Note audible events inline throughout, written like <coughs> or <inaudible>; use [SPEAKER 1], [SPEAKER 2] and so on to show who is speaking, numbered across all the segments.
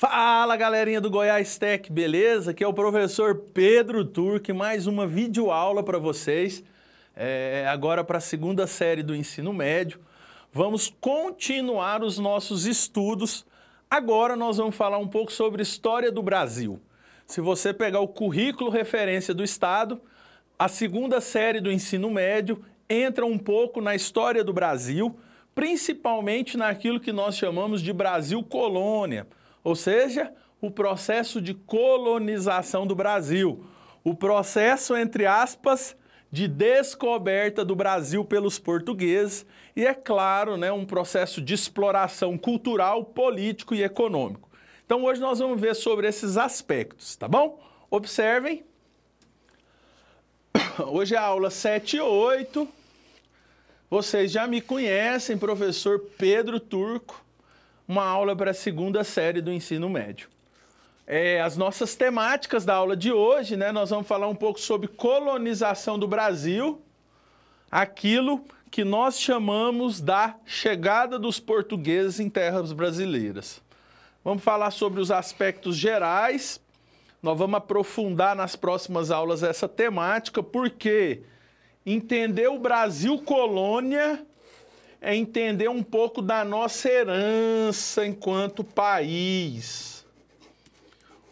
[SPEAKER 1] Fala galerinha do Goiás Tech, beleza? Aqui é o professor Pedro Turque, mais uma videoaula para vocês, é, agora para a segunda série do ensino médio. Vamos continuar os nossos estudos. Agora nós vamos falar um pouco sobre história do Brasil. Se você pegar o currículo referência do Estado, a segunda série do ensino médio entra um pouco na história do Brasil, principalmente naquilo que nós chamamos de Brasil colônia ou seja, o processo de colonização do Brasil, o processo, entre aspas, de descoberta do Brasil pelos portugueses e, é claro, né, um processo de exploração cultural, político e econômico. Então, hoje nós vamos ver sobre esses aspectos, tá bom? Observem. <coughs> Hoje é a aula 7 e 8. Vocês já me conhecem, professor Pedro Turco uma aula para a segunda série do ensino médio. É, as nossas temáticas da aula de hoje, né? Nós vamos falar um pouco sobre colonização do Brasil, aquilo que nós chamamos da chegada dos portugueses em terras brasileiras. Vamos falar sobre os aspectos gerais. Nós vamos aprofundar nas próximas aulas essa temática, porque entender o Brasil colônia é entender um pouco da nossa herança enquanto país.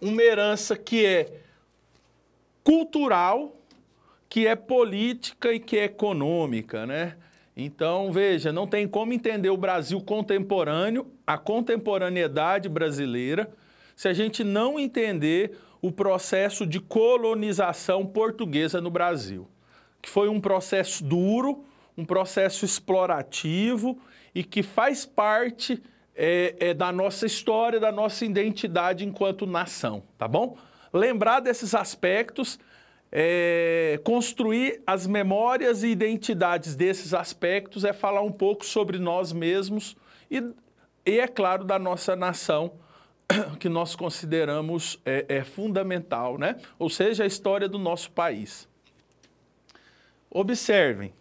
[SPEAKER 1] Uma herança que é cultural, que é política e que é econômica, né? Então, veja, não tem como entender o Brasil contemporâneo, a contemporaneidade brasileira, se a gente não entender o processo de colonização portuguesa no Brasil, que foi um processo duro, um processo explorativo e que faz parte é, é, da nossa história, da nossa identidade enquanto nação, tá bom? Lembrar desses aspectos, é, construir as memórias e identidades desses aspectos é falar um pouco sobre nós mesmos e, e é claro, da nossa nação, <coughs> que nós consideramos é, é, fundamental, né? ou seja, a história do nosso país. Observem,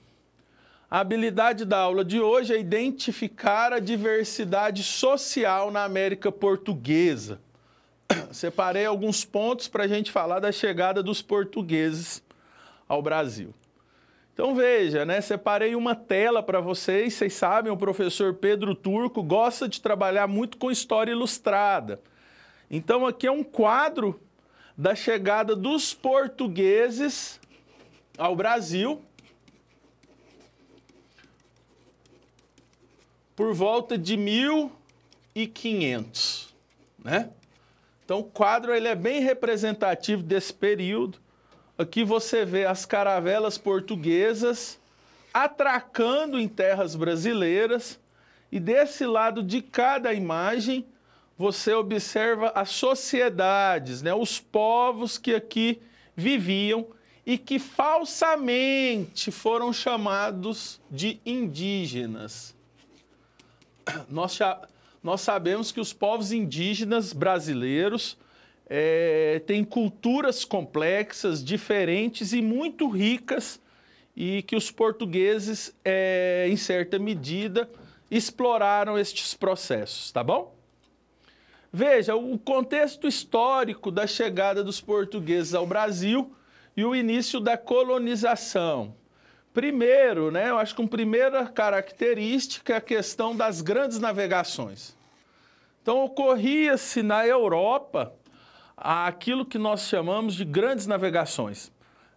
[SPEAKER 1] a habilidade da aula de hoje é identificar a diversidade social na América Portuguesa. <coughs> Separei alguns pontos para a gente falar da chegada dos portugueses ao Brasil. Então veja, né? Separei uma tela para vocês. Vocês sabem, o professor Pedro Turco gosta de trabalhar muito com história ilustrada. Então aqui é um quadro da chegada dos portugueses ao Brasil. por volta de 1500, né? Então o quadro ele é bem representativo desse período. Aqui você vê as caravelas portuguesas atracando em terras brasileiras e desse lado de cada imagem você observa as sociedades, né, os povos que aqui viviam e que falsamente foram chamados de indígenas nós, nós sabemos que os povos indígenas brasileiros é, têm culturas complexas, diferentes e muito ricas, e que os portugueses, é, em certa medida, exploraram estes processos, tá bom? Veja, o contexto histórico da chegada dos portugueses ao Brasil e o início da colonização. Primeiro, né, eu acho que uma primeira característica é a questão das grandes navegações. Então, ocorria-se na Europa aquilo que nós chamamos de grandes navegações.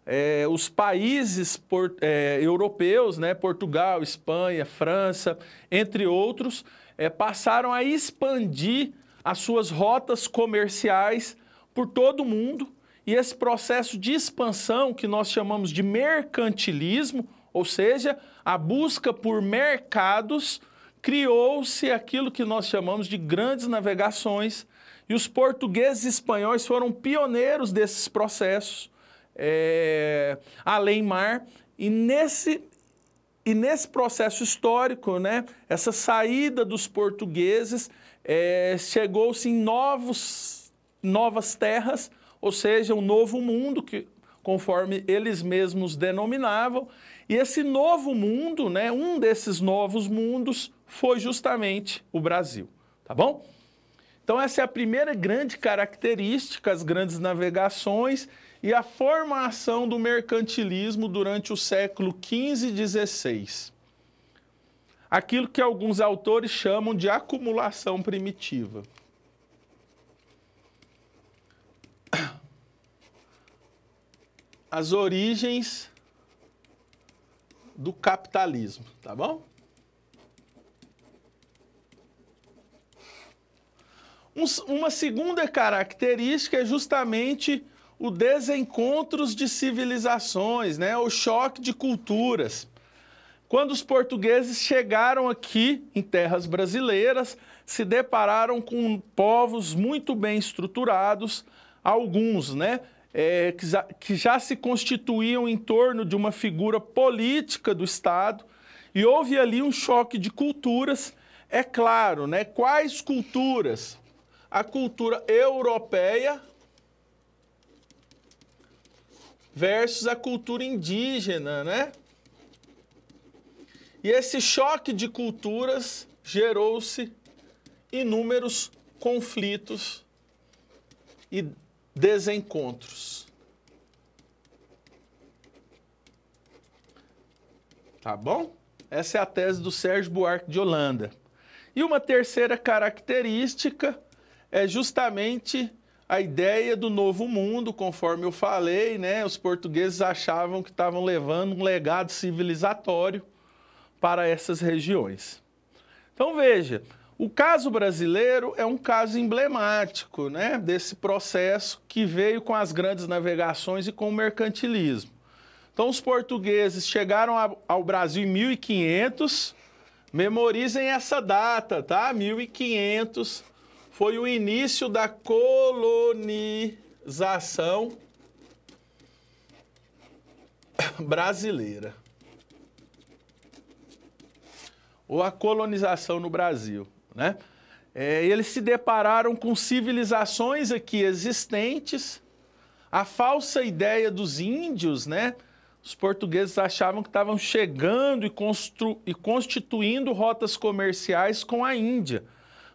[SPEAKER 1] É, os países por, é, europeus, né, Portugal, Espanha, França, entre outros, é, passaram a expandir as suas rotas comerciais por todo o mundo e esse processo de expansão que nós chamamos de mercantilismo, ou seja, a busca por mercados, criou-se aquilo que nós chamamos de grandes navegações. E os portugueses e espanhóis foram pioneiros desses processos, é, além mar. E nesse, e nesse processo histórico, né, essa saída dos portugueses é, chegou-se em novos, novas terras ou seja, um novo mundo que conforme eles mesmos denominavam. E esse novo mundo, né, um desses novos mundos foi justamente o Brasil, tá bom? Então essa é a primeira grande característica, as grandes navegações e a formação do mercantilismo durante o século XV e XVI. Aquilo que alguns autores chamam de acumulação primitiva. as origens do capitalismo, tá bom? Um, uma segunda característica é justamente o desencontros de civilizações, né? o choque de culturas. Quando os portugueses chegaram aqui em terras brasileiras, se depararam com povos muito bem estruturados, alguns, né? é, que, já, que já se constituíam em torno de uma figura política do Estado e houve ali um choque de culturas. É claro, né? Quais culturas? A cultura europeia versus a cultura indígena, né? E esse choque de culturas gerou-se inúmeros conflitos e desencontros. Tá bom? Essa é a tese do Sérgio Buarque de Holanda. E uma terceira característica é justamente a ideia do novo mundo, conforme eu falei, né? Os portugueses achavam que estavam levando um legado civilizatório para essas regiões. Então veja, o caso brasileiro é um caso emblemático né, desse processo que veio com as grandes navegações e com o mercantilismo. Então, os portugueses chegaram ao Brasil em 1500, memorizem essa data, tá? 1500 foi o início da colonização brasileira. Ou a colonização no Brasil né? É, eles se depararam com civilizações aqui existentes, a falsa ideia dos índios, né? Os portugueses achavam que estavam chegando e, constru... e constituindo rotas comerciais com a Índia.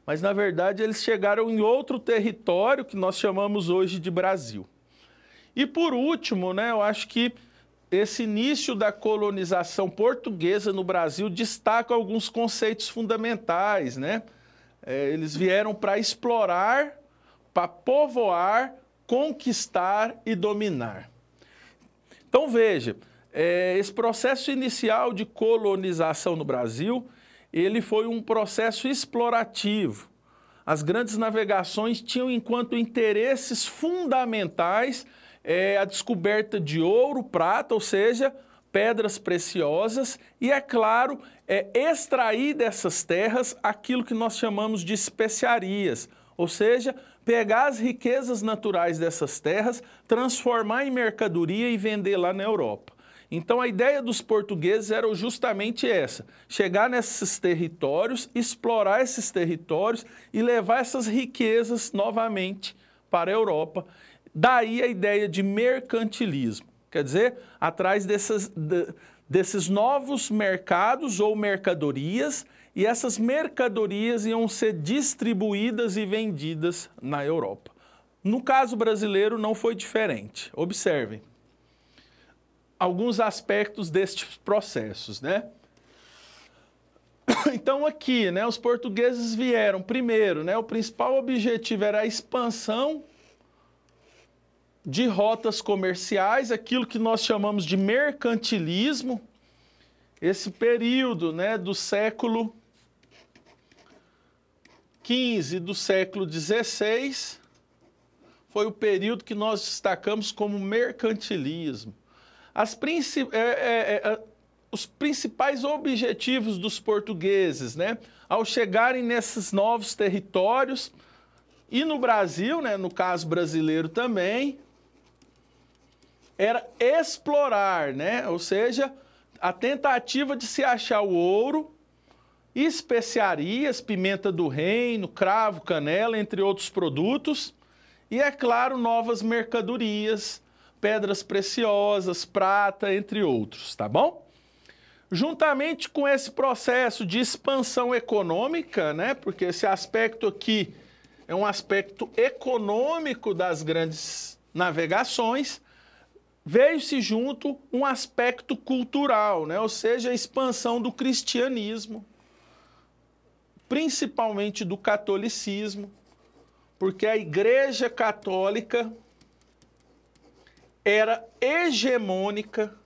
[SPEAKER 1] Mas, na verdade, eles chegaram em outro território que nós chamamos hoje de Brasil. E, por último, né, eu acho que esse início da colonização portuguesa no Brasil destaca alguns conceitos fundamentais, né? É, eles vieram para explorar, para povoar, conquistar e dominar. Então veja, é, esse processo inicial de colonização no Brasil, ele foi um processo explorativo. As grandes navegações tinham enquanto interesses fundamentais é, a descoberta de ouro, prata, ou seja, pedras preciosas, e é claro, é, extrair dessas terras aquilo que nós chamamos de especiarias, ou seja, pegar as riquezas naturais dessas terras, transformar em mercadoria e vender lá na Europa. Então a ideia dos portugueses era justamente essa: chegar nesses territórios, explorar esses territórios e levar essas riquezas novamente para a Europa. Daí a ideia de mercantilismo, quer dizer, atrás dessas, de, desses novos mercados ou mercadorias, e essas mercadorias iam ser distribuídas e vendidas na Europa. No caso brasileiro, não foi diferente. Observem alguns aspectos destes processos, né? <coughs> Então aqui, né, os portugueses vieram primeiro, né? O principal objetivo era a expansão de rotas comerciais, aquilo que nós chamamos de mercantilismo, esse período né, do século XV, do século XVI, foi o período que nós destacamos como mercantilismo. As princi é, é, é, os principais objetivos dos portugueses, né, ao chegarem nesses novos territórios, e no Brasil, né, no caso brasileiro também, era explorar, né? Ou seja, a tentativa de se achar o ouro, especiarias, pimenta do reino, cravo, canela, entre outros produtos, e é claro, novas mercadorias, pedras preciosas, prata, entre outros, tá bom? Juntamente com esse processo de expansão econômica, né? Porque esse aspecto aqui é um aspecto econômico das grandes navegações, veio-se junto um aspecto cultural, né? ou seja, a expansão do cristianismo, principalmente do catolicismo, porque a Igreja Católica era hegemônica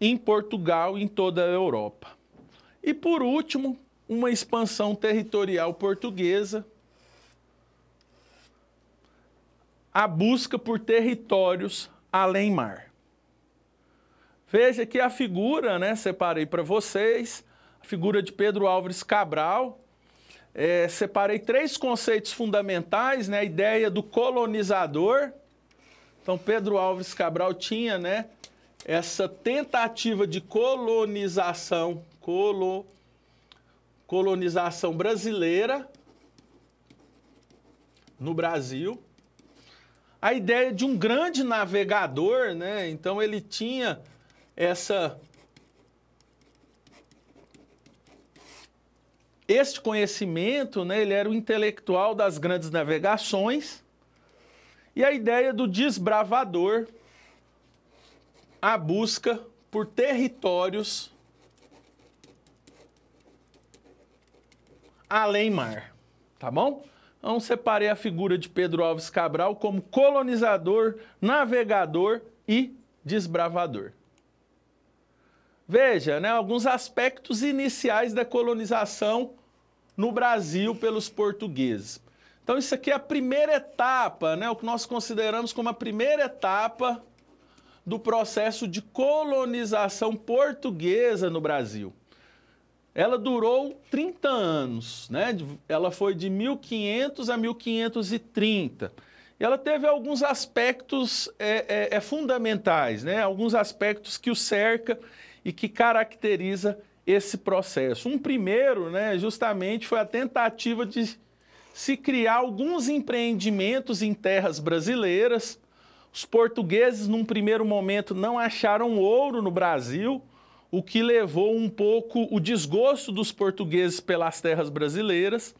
[SPEAKER 1] em Portugal e em toda a Europa. E por último, uma expansão territorial portuguesa a busca por territórios além mar. Veja que a figura, né, separei para vocês, a figura de Pedro Álvares Cabral, é, separei três conceitos fundamentais, né, a ideia do colonizador. Então, Pedro Álvares Cabral tinha né, essa tentativa de colonização, colo, colonização brasileira no Brasil a ideia de um grande navegador, né? Então ele tinha essa este conhecimento, né? Ele era o intelectual das grandes navegações. E a ideia do desbravador, a busca por territórios além mar, tá bom? Então, separei a figura de Pedro Alves Cabral como colonizador, navegador e desbravador. Veja, né, alguns aspectos iniciais da colonização no Brasil pelos portugueses. Então, isso aqui é a primeira etapa, né, o que nós consideramos como a primeira etapa do processo de colonização portuguesa no Brasil. Ela durou 30 anos, né? Ela foi de 1500 a 1530. E ela teve alguns aspectos é, é, é, fundamentais, né? Alguns aspectos que o cerca e que caracteriza esse processo. Um primeiro, né, justamente foi a tentativa de se criar alguns empreendimentos em terras brasileiras. Os portugueses, num primeiro momento, não acharam ouro no Brasil o que levou um pouco o desgosto dos portugueses pelas terras brasileiras.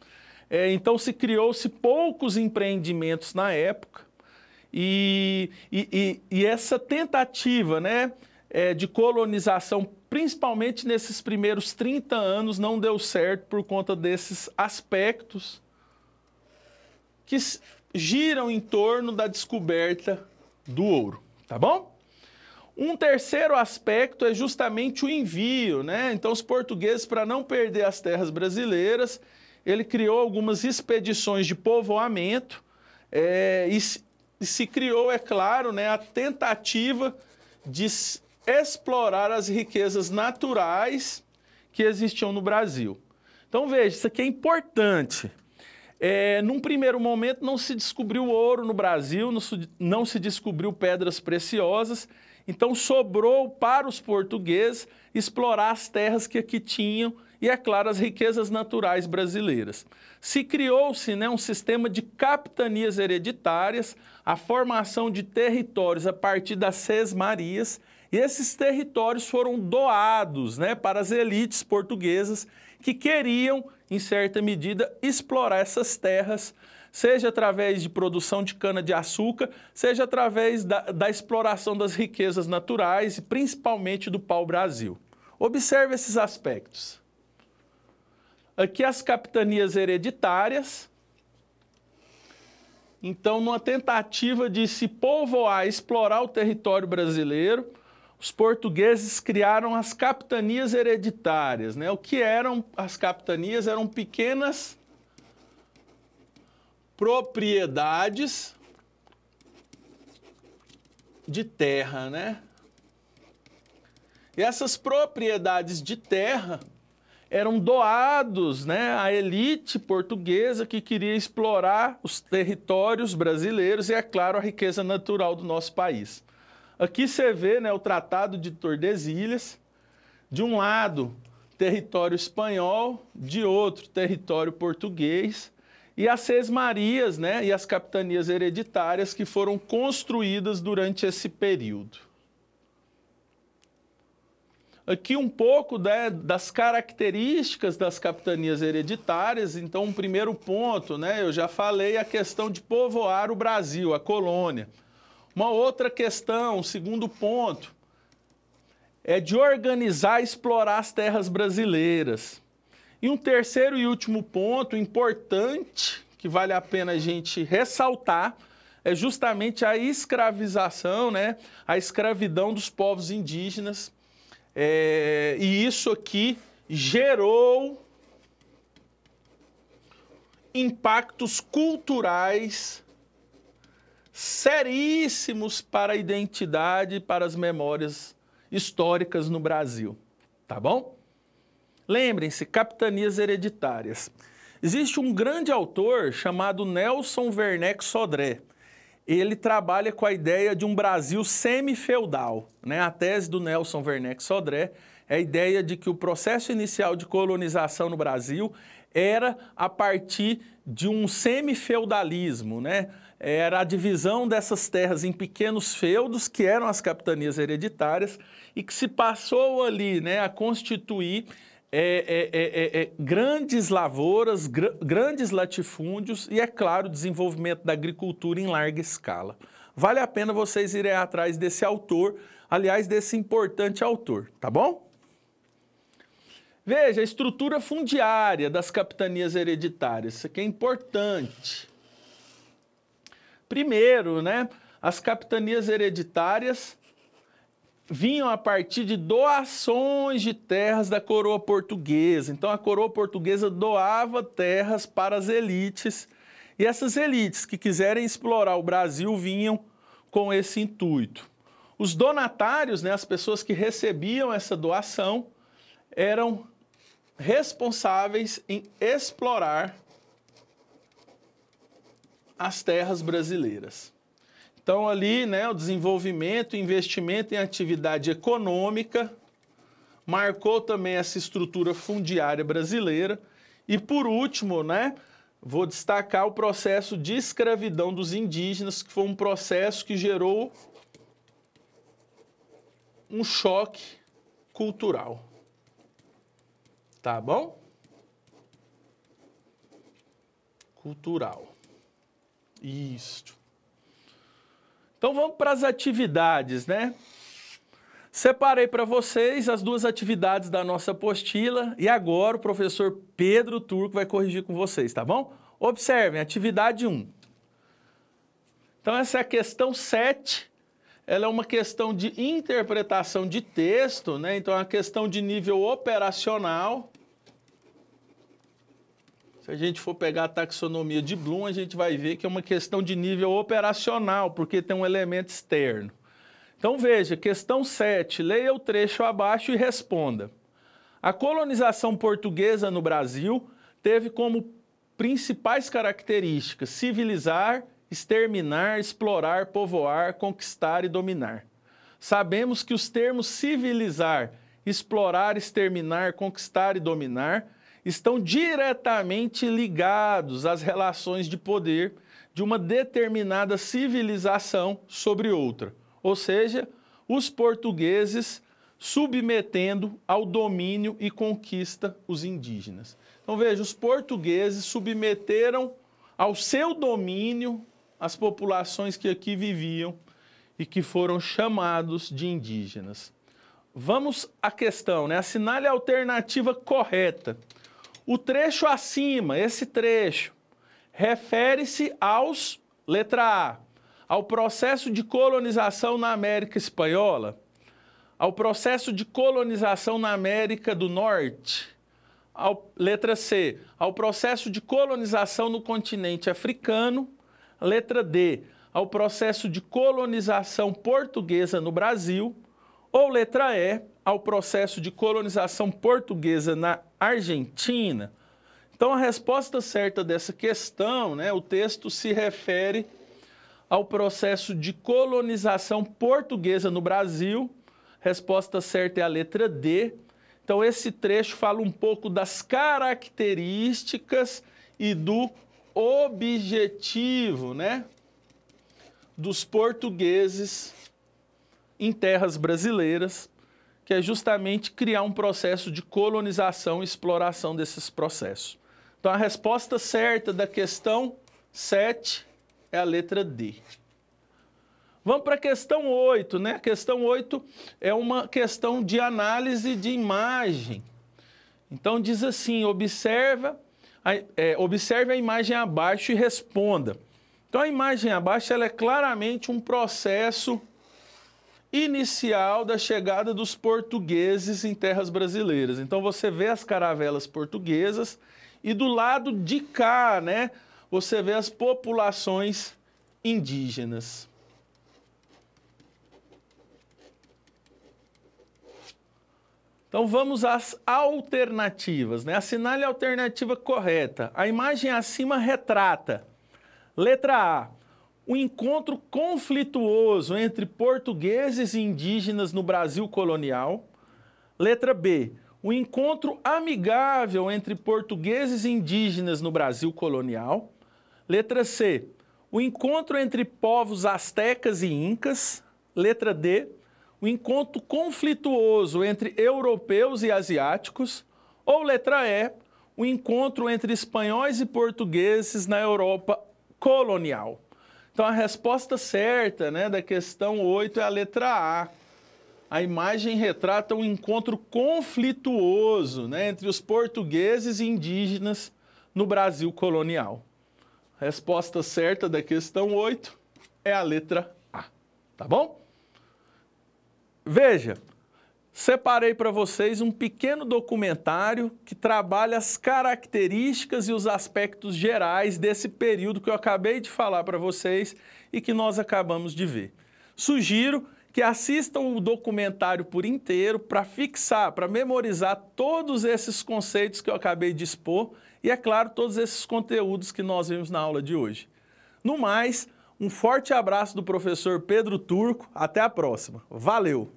[SPEAKER 1] É, então se criou-se poucos empreendimentos na época e, e, e essa tentativa né, é, de colonização, principalmente nesses primeiros 30 anos, não deu certo por conta desses aspectos que giram em torno da descoberta do ouro, tá bom? Um terceiro aspecto é justamente o envio, né? Então, os portugueses, para não perder as terras brasileiras, ele criou algumas expedições de povoamento é, e, se, e se criou, é claro, né, a tentativa de explorar as riquezas naturais que existiam no Brasil. Então, veja, isso aqui é importante. É, num primeiro momento, não se descobriu ouro no Brasil, não se, não se descobriu pedras preciosas então sobrou para os portugueses explorar as terras que aqui tinham e, é claro, as riquezas naturais brasileiras. Se criou-se né, um sistema de capitanias hereditárias, a formação de territórios a partir das sesmarias, e esses territórios foram doados né, para as elites portuguesas que queriam, em certa medida, explorar essas terras seja através de produção de cana-de-açúcar, seja através da, da exploração das riquezas naturais e principalmente do pau-brasil. Observe esses aspectos. Aqui as capitanias hereditárias. Então, numa tentativa de se povoar, explorar o território brasileiro, os portugueses criaram as capitanias hereditárias. Né? O que eram as capitanias? Eram pequenas propriedades de terra, né? E essas propriedades de terra eram doados né, à elite portuguesa que queria explorar os territórios brasileiros e, é claro, a riqueza natural do nosso país. Aqui você vê né, o Tratado de Tordesilhas, de um lado território espanhol, de outro território português, e as sesmarias né, e as capitanias hereditárias que foram construídas durante esse período. Aqui um pouco né, das características das capitanias hereditárias. Então, um primeiro ponto, né, eu já falei, a questão de povoar o Brasil, a colônia. Uma outra questão, um segundo ponto, é de organizar e explorar as terras brasileiras. E um terceiro e último ponto importante que vale a pena a gente ressaltar é justamente a escravização, né? a escravidão dos povos indígenas. É, e isso aqui gerou impactos culturais seríssimos para a identidade e para as memórias históricas no Brasil. Tá bom? Lembrem-se, capitanias hereditárias. Existe um grande autor chamado Nelson Werneck Sodré. Ele trabalha com a ideia de um Brasil semi-feudal. Né? A tese do Nelson Werneck Sodré é a ideia de que o processo inicial de colonização no Brasil era a partir de um semi-feudalismo, né? Era a divisão dessas terras em pequenos feudos, que eram as capitanias hereditárias, e que se passou ali né, a constituir é é, é, é, é, grandes lavouras, gr grandes latifúndios e, é claro, desenvolvimento da agricultura em larga escala. Vale a pena vocês irem atrás desse autor, aliás, desse importante autor, tá bom? Veja, a estrutura fundiária das capitanias hereditárias, isso aqui é importante. Primeiro, né, as capitanias hereditárias vinham a partir de doações de terras da coroa portuguesa. Então a coroa portuguesa doava terras para as elites e essas elites que quiserem explorar o Brasil vinham com esse intuito. Os donatários, né, as pessoas que recebiam essa doação, eram responsáveis em explorar as terras brasileiras. Então, ali, né, o desenvolvimento, investimento em atividade econômica, marcou também essa estrutura fundiária brasileira. E, por último, né, vou destacar o processo de escravidão dos indígenas, que foi um processo que gerou um choque cultural. Tá bom? Cultural. Isto. Então vamos para as atividades, né? Separei para vocês as duas atividades da nossa apostila e agora o professor Pedro Turco vai corrigir com vocês, tá bom? Observem, atividade 1. Então essa é a questão 7. Ela é uma questão de interpretação de texto, né? Então é uma questão de nível operacional. Se a gente for pegar a taxonomia de Bloom, a gente vai ver que é uma questão de nível operacional, porque tem um elemento externo. Então veja, questão 7, leia o trecho abaixo e responda. A colonização portuguesa no Brasil teve como principais características civilizar, exterminar, explorar, povoar, conquistar e dominar. Sabemos que os termos civilizar, explorar, exterminar, conquistar e dominar estão diretamente ligados às relações de poder de uma determinada civilização sobre outra, ou seja, os portugueses submetendo ao domínio e conquista os indígenas. Então veja, os portugueses submeteram ao seu domínio as populações que aqui viviam e que foram chamados de indígenas. Vamos à questão, né? Assinale é a alternativa correta. O trecho acima, esse trecho, refere-se aos, letra A, ao processo de colonização na América Espanhola, ao processo de colonização na América do Norte, ao, letra C, ao processo de colonização no continente africano, letra D, ao processo de colonização portuguesa no Brasil, ou letra E, ao processo de colonização portuguesa na Argentina? Então, a resposta certa dessa questão, né, o texto se refere ao processo de colonização portuguesa no Brasil. Resposta certa é a letra D. Então, esse trecho fala um pouco das características e do objetivo, né? Dos portugueses em terras brasileiras que é justamente criar um processo de colonização e exploração desses processos. Então, a resposta certa da questão 7 é a letra D. Vamos para a questão 8, né? A questão 8 é uma questão de análise de imagem. Então, diz assim, observa, é, observe a imagem abaixo e responda. Então, a imagem abaixo ela é claramente um processo inicial da chegada dos portugueses em terras brasileiras. Então você vê as caravelas portuguesas e do lado de cá, né, você vê as populações indígenas. Então vamos às alternativas, né? Assinale a alternativa correta. A imagem acima retrata. Letra A o encontro conflituoso entre portugueses e indígenas no Brasil colonial. Letra B, o encontro amigável entre portugueses e indígenas no Brasil colonial. Letra C, o encontro entre povos astecas e incas. Letra D, o encontro conflituoso entre europeus e asiáticos. Ou letra E, o encontro entre espanhóis e portugueses na Europa colonial. Então a resposta certa né, da questão 8 é a letra A. A imagem retrata um encontro conflituoso né, entre os portugueses e indígenas no Brasil colonial. A resposta certa da questão 8 é a letra A. Tá bom? Veja, Separei para vocês um pequeno documentário que trabalha as características e os aspectos gerais desse período que eu acabei de falar para vocês e que nós acabamos de ver. Sugiro que assistam o documentário por inteiro para fixar, para memorizar todos esses conceitos que eu acabei de expor e, é claro, todos esses conteúdos que nós vimos na aula de hoje. No mais, um forte abraço do professor Pedro Turco. Até a próxima. Valeu!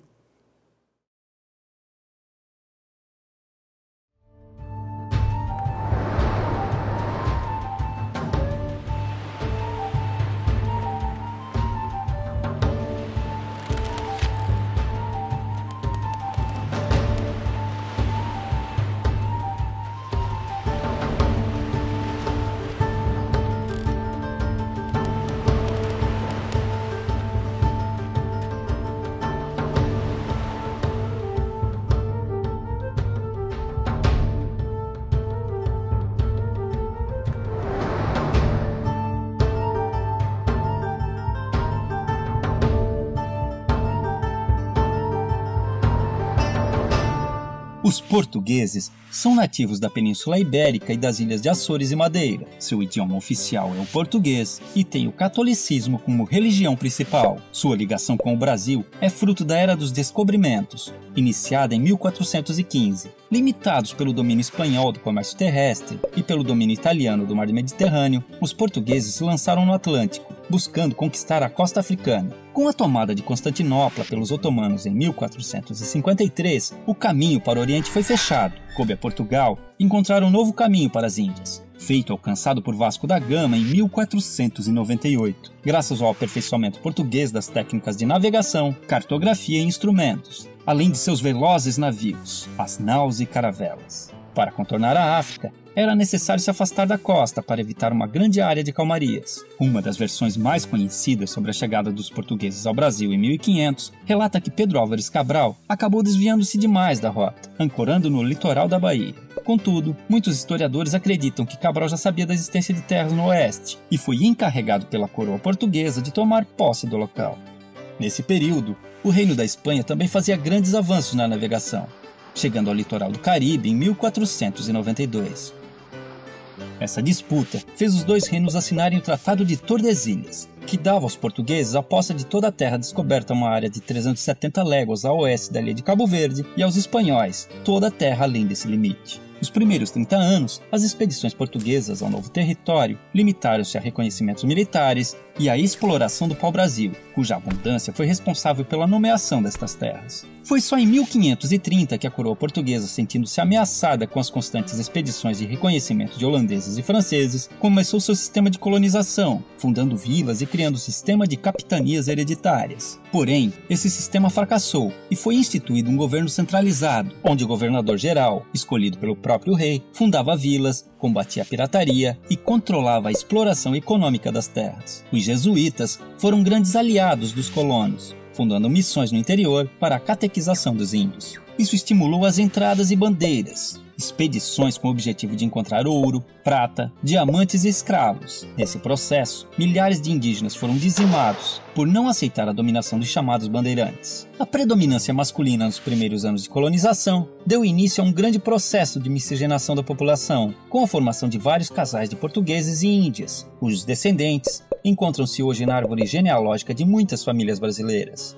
[SPEAKER 2] portugueses são nativos da Península Ibérica e das ilhas de Açores e Madeira. Seu idioma oficial é o português e tem o catolicismo como religião principal. Sua ligação com o Brasil é fruto da Era dos Descobrimentos, iniciada em 1415, Limitados pelo domínio espanhol do comércio terrestre e pelo domínio italiano do mar Mediterrâneo, os portugueses se lançaram no Atlântico, buscando conquistar a costa africana. Com a tomada de Constantinopla pelos otomanos em 1453, o caminho para o Oriente foi fechado. Coube a Portugal encontrar um novo caminho para as Índias, feito alcançado por Vasco da Gama em 1498, graças ao aperfeiçoamento português das técnicas de navegação, cartografia e instrumentos, além de seus velozes navios, as naus e caravelas. Para contornar a África, era necessário se afastar da costa para evitar uma grande área de calmarias. Uma das versões mais conhecidas sobre a chegada dos portugueses ao Brasil em 1500 relata que Pedro Álvares Cabral acabou desviando-se demais da rota, ancorando no litoral da Bahia. Contudo, muitos historiadores acreditam que Cabral já sabia da existência de terras no oeste e foi encarregado pela coroa portuguesa de tomar posse do local. Nesse período, o Reino da Espanha também fazia grandes avanços na navegação, chegando ao litoral do Caribe em 1492. Essa disputa fez os dois reinos assinarem o Tratado de Tordesilhas, que dava aos portugueses a posse de toda a terra descoberta uma área de 370 léguas a oeste da ilha de Cabo Verde e aos espanhóis toda a terra além desse limite. Nos primeiros 30 anos, as expedições portuguesas ao novo território limitaram-se a reconhecimentos militares, e a exploração do pau-brasil, cuja abundância foi responsável pela nomeação destas terras. Foi só em 1530 que a coroa portuguesa, sentindo-se ameaçada com as constantes expedições de reconhecimento de holandeses e franceses, começou seu sistema de colonização, fundando vilas e criando o sistema de capitanias hereditárias. Porém, esse sistema fracassou e foi instituído um governo centralizado, onde o governador-geral, escolhido pelo próprio rei, fundava vilas, combatia a pirataria e controlava a exploração econômica das terras. Os jesuítas foram grandes aliados dos colonos, fundando missões no interior para a catequização dos índios. Isso estimulou as entradas e bandeiras, expedições com o objetivo de encontrar ouro, prata, diamantes e escravos. Nesse processo, milhares de indígenas foram dizimados por não aceitar a dominação dos chamados bandeirantes. A predominância masculina nos primeiros anos de colonização deu início a um grande processo de miscigenação da população, com a formação de vários casais de portugueses e índias, cujos descendentes encontram-se hoje na árvore genealógica de muitas famílias brasileiras.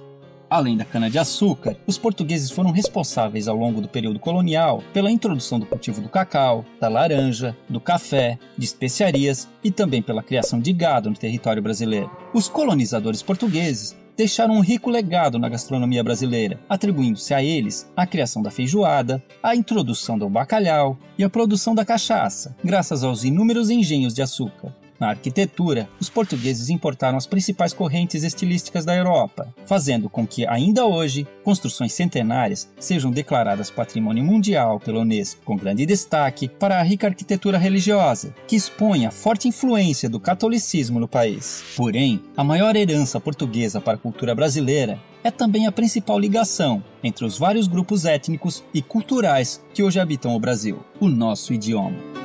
[SPEAKER 2] Além da cana-de-açúcar, os portugueses foram responsáveis ao longo do período colonial pela introdução do cultivo do cacau, da laranja, do café, de especiarias e também pela criação de gado no território brasileiro. Os colonizadores portugueses deixaram um rico legado na gastronomia brasileira, atribuindo-se a eles a criação da feijoada, a introdução do bacalhau e a produção da cachaça, graças aos inúmeros engenhos de açúcar. Na arquitetura, os portugueses importaram as principais correntes estilísticas da Europa, fazendo com que, ainda hoje, construções centenárias sejam declaradas patrimônio mundial pela Unesco, com grande destaque para a rica arquitetura religiosa, que expõe a forte influência do catolicismo no país. Porém, a maior herança portuguesa para a cultura brasileira é também a principal ligação entre os vários grupos étnicos e culturais que hoje habitam o Brasil: o nosso idioma.